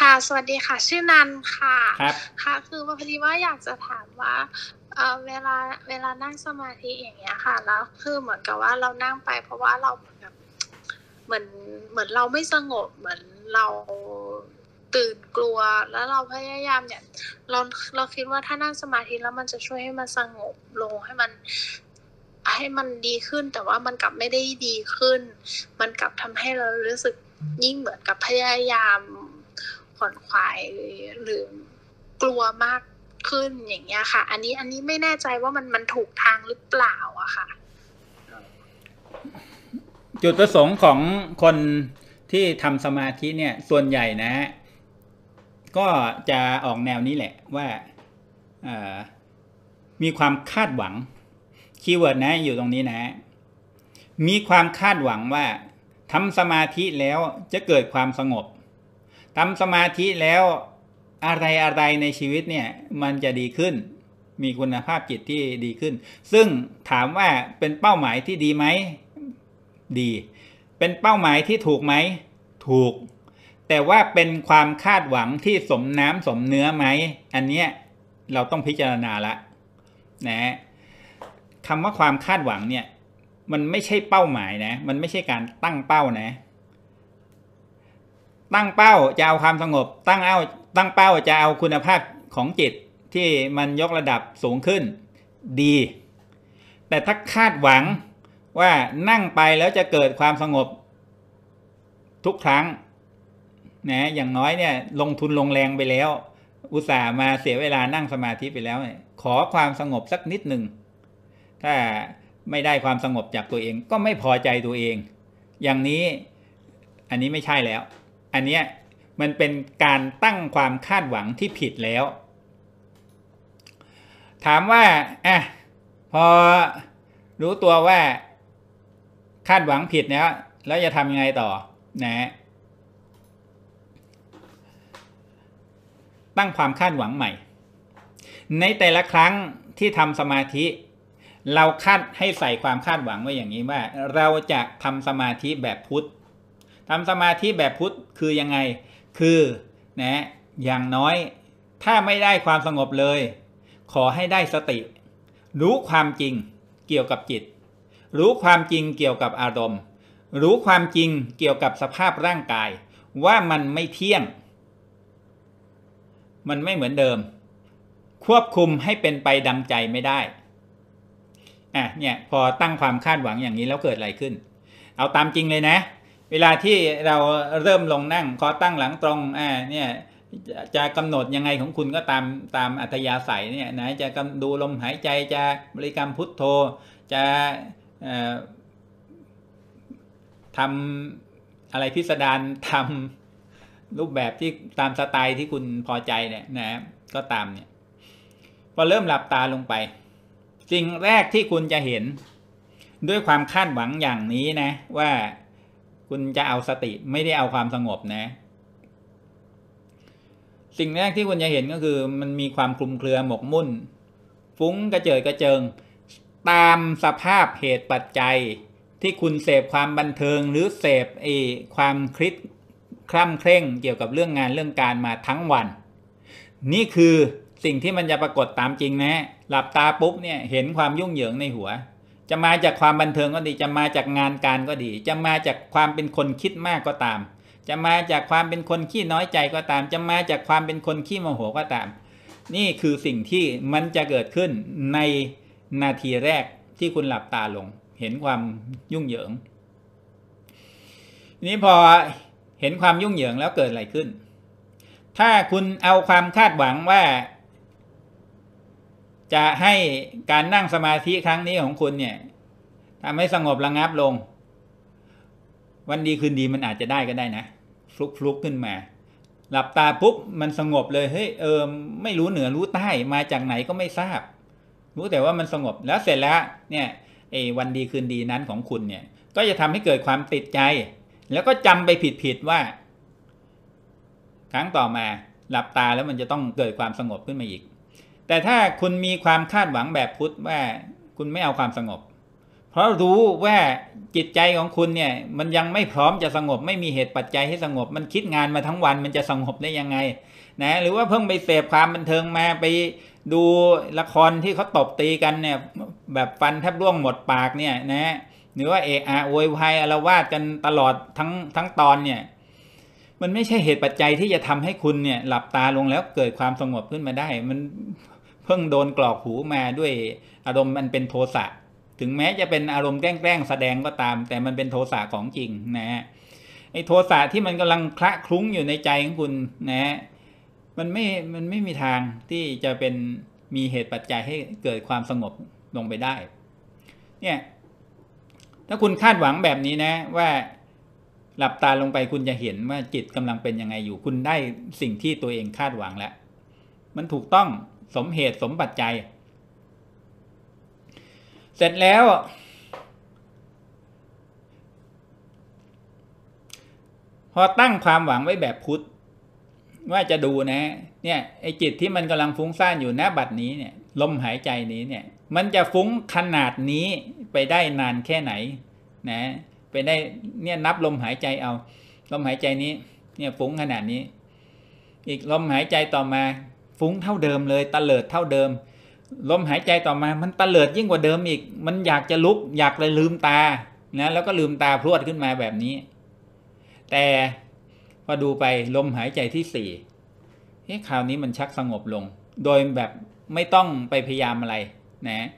ค่ะ สวัสดีค่ะ ชื่อนันค่ะครับค่ะ คือพอดีว่าอยากจะถามว่าเออเวลา เวลานั่งสมาธิอย่างเงี้ยค่ะ แล้ว คือเหมือนกับว่าเรานั่งไป เพราะว่าเราเหมือนบเหมือน เหมือนเราไม่สงบ เหมือนเราตื่นกลัว แล้วเราพยายามเนี่ย เรา เราคิดว่าถ้านั่งสมาธิแล้วมันจะช่วยให้มันสงบลงให้มัน ให้มันดีขึ้น แต่ว่ามันกลับไม่ได้ดีขึ้น มันกลับทำให้เรารู้สึกยิ่งเหมือนกับพยายามขนขวายหรือกลัวมากขึ้นอย่างเงี้ยค่ะ อันนี้อันนี้ไม่แน่ใจว่ามันมันถูกทางหรือเปล่าอะค่ะจุดประสงค์ของคนที่ทำสมาธิเนี่ยส่วนใหญ่นะฮะก็จะออกแนวนี้แหละ ว่ามีความคาดหวังคีย์เวิร์ดนะอยู่ตรงนี้นะ มีความคาดหวังว่าทำสมาธิแล้วจะเกิดความสงบทำสมาธิแล้วอะไรอะไรในชีวิตเนี่ยมันจะดีขึ้น มีคุณภาพจิตที่ดีขึ้น ซึ่งถามว่าเป็นเป้าหมายที่ดีไหมดี เป็นเป้าหมายที่ถูกไหมถูก แต่ว่าเป็นความคาดหวังที่สมน้ำสมเนื้อไหมอันเนี้ยเราต้องพิจารณาละนะคำว่าความคาดหวังเนี่ยมันไม่ใช่เป้าหมายนะมันไม่ใช่การตั้งเป้านะตั้งเป้าจะเอาความสงบตั้งเอาตั้งเป้าจะเอาคุณภาพของจิตที่มันยกระดับสูงขึ้น ดี แต่ถ้าคาดหวังว่านั่งไปแล้วจะเกิดความสงบ ทุกครั้งนะอย่างน้อยเนี่ย ลงทุนลงแรงไปแล้ว อุตส่าห์มาเสียเวลานั่งสมาธิไปแล้วขอความสงบสักนิดหนึ่งถ้าไม่ได้ความสงบจากตัวเองก็ไม่พอใจตัวเอง อย่างนี้อันนี้ไม่ใช่แล้วอันเนี้ยมันเป็นการตั้งความคาดหวังที่ผิดแล้ว ถามว่าอ่ะพอรู้ตัวว่าคาดหวังผิดแล้ว แล้วจะทำยังไงต่อนะ ตั้งความคาดหวังใหม่ ในแต่ละครั้งที่ทำสมาธิ เราคาดให้ใส่ความคาดหวังไว้อย่างนี้ว่า เราจะทำสมาธิแบบพุทธทำสมาธิแบบพุทธคือยังไง คือ นะ อย่างน้อย ถ้าไม่ได้ความสงบเลย ขอให้ได้สติ รู้ความจริงเกี่ยวกับจิต รู้ความจริงเกี่ยวกับอารมณ์ รู้ความจริงเกี่ยวกับสภาพร่างกาย ว่ามันไม่เที่ยง มันไม่เหมือนเดิม ควบคุมให้เป็นไปดังใจไม่ได้ อ่ะ เนี่ย พอตั้งความคาดหวังอย่างนี้แล้วเกิดอะไรขึ้น เอาตามจริงเลยนะเวลาที่เราเริ่มลงนั่งคอตั้งหลังตรง อ่า เนี่ยจะกำหนดยังไงของคุณก็ตามตามอัธยาศัยเนี่ยนะจะดูลมหายใจจะบริกรรมพุทโธ จะทำอะไรพิสดารทำรูปแบบที่ตามสไตล์ที่คุณพอใจเนี่ยนะ ก็ตามเนี่ยพอเริ่มหลับตาลงไป สิ่งแรกที่คุณจะเห็นด้วยความคาดหวังอย่างนี้นะ ว่าคุณจะเอาสติไม่ได้เอาความสงบนะ สิ่งแรกที่คุณจะเห็นก็คือมันมีความคลุมเครือหมกมุ่น ฟุ้งกระเจิดกระเจิง ตามสภาพเหตุปัจจัย ที่คุณเสพความบันเทิงหรือเสพเอความคลิดคล่ำเคร่งเกี่ยวกับเรื่องงานเรื่องการมาทั้งวัน นี่คือสิ่งที่มันจะปรากฏตามจริงนะหลับตาปุ๊บเนี่ยเห็นความยุ่งเหยิงในหัวจะมาจากความบันเทิงก็ดี จะมาจากงานการก็ดี จะมาจากความเป็นคนคิดมากก็ตาม จะมาจากความเป็นคนขี้น้อยใจก็ตาม จะมาจากความเป็นคนขี้โมโหก็ตาม นี่คือสิ่งที่มันจะเกิดขึ้นในนาทีแรกที่คุณหลับตาลง เห็นความยุ่งเหยิงนี้พอเห็นความยุ่งเหยิงแล้วเกิดอะไรขึ้น ถ้าคุณเอาความคาดหวังว่าจะให้การนั่งสมาธิครั้งนี้ของคุณเนี่ยทำให้สงบระงับลง วันดีคืนดีมันอาจจะได้ก็ได้นะฟลุกฟลุกขึ้นมา หลับตาปุ๊บมันสงบเลยเฮ้ยเออไม่รู้เหนือรู้ใต้มาจากไหนก็ไม่ทราบ รู้แต่ว่ามันสงบแล้วเสร็จแล้ว เนี่ยไอ้วันดีคืนดีนั้นของคุณเนี่ย ก็จะทำให้เกิดความติดใจ แล้วก็จำไปผิดๆว่า ครั้งต่อมาหลับตาแล้วมันจะต้องเกิดความสงบขึ้นมาอีกแต่ถ้าคุณมีความคาดหวังแบบพุทธว่าคุณไม่เอาความสงบ เพราะรู้ว่าจิตใจของคุณเนี่ย มันยังไม่พร้อมจะสงบไม่มีเหตุปัจจัยให้สงบ มันคิดงานมาทั้งวันมันจะสงบได้ยังไง นะ หรือว่าเพิ่งไปเสพความบันเทิงมาไปดูละครที่เขาตบตีกันเนี่ย แบบฟันแทบร่วงหมดปากเนี่ยนะ หรือว่าเอะอะโวย วายอารวาสกันตลอดทั้งทั้งตอนเนี่ย มันไม่ใช่เหตุปัจจัยที่จะทำให้คุณเนี่ย หลับตาลงแล้วเกิดความสงบขึ้นมาได้ มันพิ่งโดนกรอกหูมาด้วยอารมณ์มันเป็นโทสะถึงแม้จะเป็นอารมณ์แกล้งแงแสดงก็ตามแต่มันเป็นโทสะของจริงนะฮะไอ้โทสะที่มันกำลังคละคลุ้งอยู่ในใจของคุณนะฮะมันไม่มันไม่มีทางที่จะเป็นมีเหตุปัจจัยให้เกิดความสงบลงไปได้ เนี่ย ถ้าคุณคาดหวังแบบนี้นะ ว่าหลับตาลงไปคุณจะเห็นว่าจิตกำลังเป็นยังไงอยู่คุณได้สิ่งที่ตัวเองคาดหวังแล้วมันถูกต้องสมเหตุสมปัจจัยเสร็จแล้ว พอตั้งความหวังไว้แบบพุทธว่าจะดูนะ เนี่ยไอจิตที่มันกำลังฟุ้งซ่านอยู่ณบัดนี้เนี่ย ลมหายใจนี้เนี่ยมันจะฟุ้งขนาดนี้ไปได้นานแค่ไหนนะ ไปได้เนี่ยนับลมหายใจเอา ลมหายใจนี้เนี่ยฟุ้งขนาดนี้ อีกลมหายใจต่อมาฟุ้งเท่าเดิมเลย ตะเลิดเท่าเดิม ลมหายใจต่อมา มันตะเลิดยิ่งกว่าเดิมอีก มันอยากจะลุก อยากเลยลืมตา นะ แล้วก็ลืมตาพรวดขึ้นมาแบบนี้ แต่พอดูไปลมหายใจที่สี่เฮ้คราวนี้มันชักสงบลง โดยแบบไม่ต้องไปพยายามอะไร นะ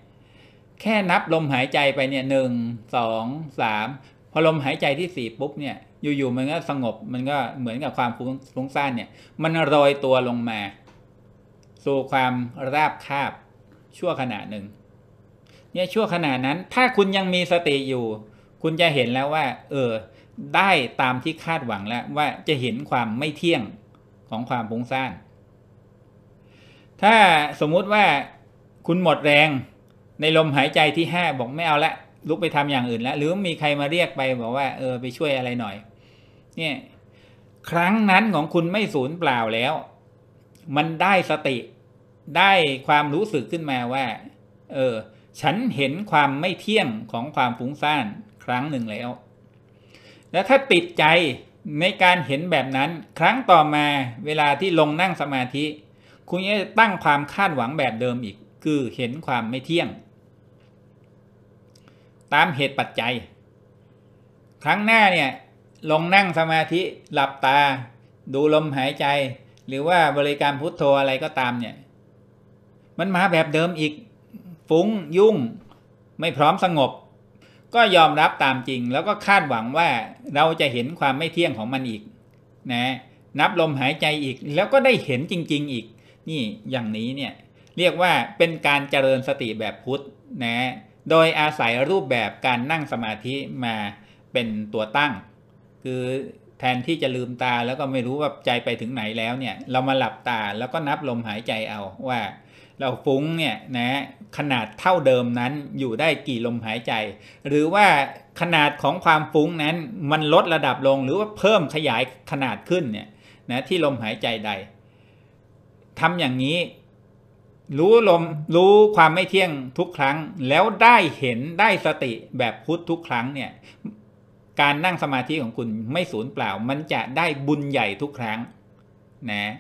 แค่นับลมหายใจไปเนี่ยหนึ่ง สอง สามพอลมหายใจที่สี่ปุ๊บเนี่ย อยู่ๆมันก็สงบ มันก็เหมือนกับความฟุ้งซ่านเนี่ย มันรอยตัวลงมาสู่ความราบคาบชั่วขณะหนึ่งเนี่ยชั่วขณะนั้นถ้าคุณยังมีสติอยู่ คุณจะเห็นแล้วว่าเออได้ตามที่คาดหวังแล้วว่าจะเห็นความไม่เที่ยงของความปุ้งซ่านถ้าสมมุติว่าคุณหมดแรงในลมหายใจที่ห้าบอกไม่เอาละ ลุกไปทำอย่างอื่นแล้ว หรือมีใครมาเรียกไปบอกว่าเออไปช่วยอะไรหน่อยเนี่ยครั้งนั้นของคุณไม่สูญเปล่าแล้วมันได้สติได้ความรู้สึกขึ้นมาว่าเออฉันเห็นความไม่เที่ยงของความฟุ้งซ่านครั้งหนึ่งแล้ว แล้วถ้าติดใจในการเห็นแบบนั้นครั้งต่อมาเวลาที่ลงนั่งสมาธิ คุณจะตั้งความคาดหวังแบบเดิมอีกคือเห็นความไม่เที่ยง ตามเหตุปัจจัย ครั้งหน้าเนี่ย ลงนั่งสมาธิ หลับตา ดูลมหายใจหรือว่าบริการพุทโธอะไรก็ตามเนี่ย มันมาแบบเดิมอีก ฟุ้งยุ่ง ไม่พร้อมสงบ ก็ยอมรับตามจริง แล้วก็คาดหวังว่าเราจะเห็นความไม่เที่ยงของมันอีก นะ นับลมหายใจอีก แล้วก็ได้เห็นจริง ๆอีก นี่อย่างนี้เนี่ย เรียกว่าเป็นการเจริญสติแบบพุทธนะ โดยอาศัยรูปแบบการนั่งสมาธิมาเป็นตัวตั้ง คือแทนที่จะลืมตาแล้วก็ไม่รู้ว่าใจไปถึงไหนแล้วเนี่ย เรามาหลับตาแล้วก็นับลมหายใจเอาว่าเราฟุ้งเนี่ยนะ ขนาดเท่าเดิมนั้นอยู่ได้กี่ลมหายใจ หรือว่าขนาดของความฟุ้งนั้นมันลดระดับลง หรือว่าเพิ่มขยายขนาดขึ้นเนี่ยนะที่ลมหายใจใดทำอย่างนี้รู้ลมรู้ความไม่เที่ยงทุกครั้งแล้วได้เห็นได้สติแบบพุทธทุกครั้งเนี่ยการนั่งสมาธิของคุณไม่สูญเปล่า มันจะได้บุญใหญ่ทุกครั้ง นะ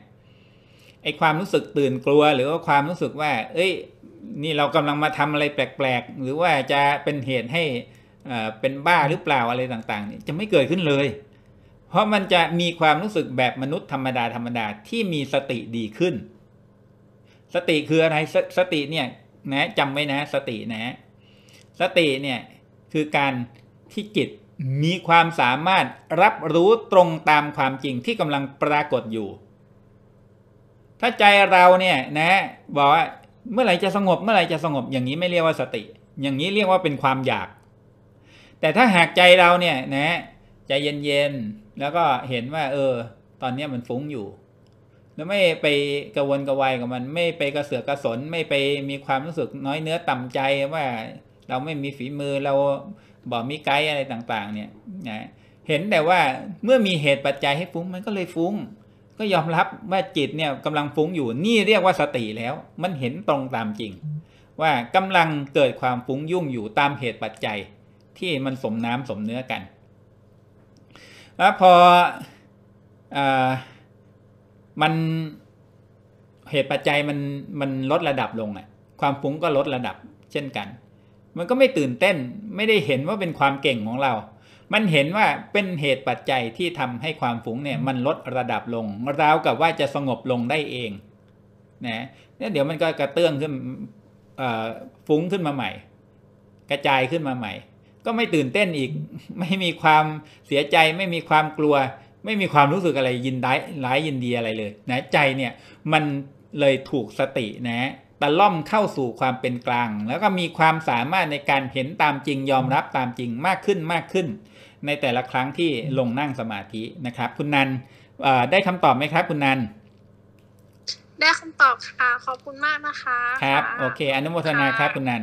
ไอความรู้สึกตื่นกลัว หรือว่าความรู้สึกว่า เอ้ย นี่เรากำลังมาทำอะไรแปลกๆหรือว่าจะเป็นเหตุให้เป็นบ้าหรือเปล่าอะไรต่างๆจะไม่เกิดขึ้นเลย เพราะมันจะมีความรู้สึกแบบมนุษย์ธรรมดาธรรมดาที่มีสติดีขึ้น สติคืออะไรสสติเนี่ย นะจำไว้นะ สตินะ สติเนี่ย คือการที่จิตมีความสามารถรับรู้ตรงตามความจริงที่กำลังปรากฏอยู่ ถ้าใจเราเนี่ยนะ บอกว่าเมื่อไหร่จะสงบเมื่อไหร่จะสงบ อย่างนี้ไม่เรียกว่าสติ อย่างนี้เรียกว่าเป็นความอยาก แต่ถ้าหากใจเราเนี่ย นะใจเย็นๆแล้วก็เห็นว่า เออ ตอนนี้มันฟุ้งอยู่ แล้วไม่ไปกังวนกังวายกับมัน ไม่ไปกระเสือกกระสนไม่ไปมีความรู้สึกน้อยเนื้อต่ำใจว่าเราไม่มีฝีมือเราบอกมีไกด์อะไรต่างๆเนี่ยนะเห็นแต่ว่าเมื่อมีเหตุปัจจัยให้ฟุ้งมันก็เลยฟุ้ง ก็ยอมรับว่าจิตเนี่ยกำลังฟุ้งอยู่นี่เรียกว่าสติแล้ว มันเห็นตรงตามจริง ว่ากำลังเกิดความฟุ้งยุ่งอยู่ตามเหตุปัจจัยที่มันสมน้ำสมเนื้อกันแล้วพออมันเหตุปัจจัยมันมันลดระดับลงอ่ะความฟุ้งก็ลดระดับเช่นกันมันก็ไม่ตื่นเต้นไม่ได้เห็นว่าเป็นความเก่งของเรา มันเห็นว่าเป็นเหตุปัจจัยที่ทำให้ความฝุ่งเนี่ย มันลดระดับลงราวกับว่าจะสงบลงได้เอง นะเนี่ยเดี๋ยวมันก็กระเตื้องขึ้นฟุ้งขึ้นมาใหม่ กระจายขึ้นมาใหม่ ก็ไม่ตื่นเต้นอีก ไม่มีความเสียใจ ไม่มีความกลัว ไม่มีความรู้สึกอะไรยินร้ายยินดีอะไรเลย นะ ใจเนี่ย มันเลยถูกสตินะตะล่อมเข้าสู่ความเป็นกลางแล้วก็มีความสามารถในการเห็นตามจริงยอมรับตามจริงมากขึ้นมากขึ้น ในแต่ละครั้งที่ลงนั่งสมาธินะครับคุณนันได้คำตอบไหมครับ คุณนัน ได้คำตอบค่ะขอบคุณมากนะคะครับโอเคอนุโมทนาครับคุณนัน